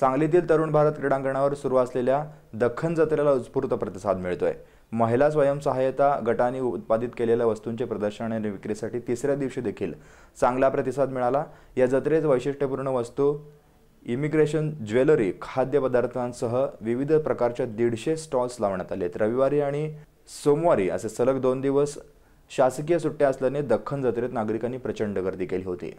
सांगलीतील तरुण भारत क्रीडांगणावर सुरू असलेल्या दख्खन जत्रेला उत्स्फूर्त प्रतिसाद मिळतोय महिला स्वयंसहाय्यता गटाने उत्पादित केलेल्या वस्तूंचे प्रदर्शन आणि विक्रीसाठी तिसऱ्या दिवशी देखील चांगला प्रतिसाद मिळाला या जत्रेत वैशिष्ट्यपूर्ण वस्तू इमिग्रेशन ज्वेलरी खाद्यपदार्थांसह विविध प्रकारच्या दीडशे स्टॉल्स लावण्यात आलेत रविवारी आणि सोमवारी असे सलग दोन दिवस शासकीय सुट्ट्या असल्याने दख्खन जत्रेत नागरिकांनी प्रचंड गर्दी केली होती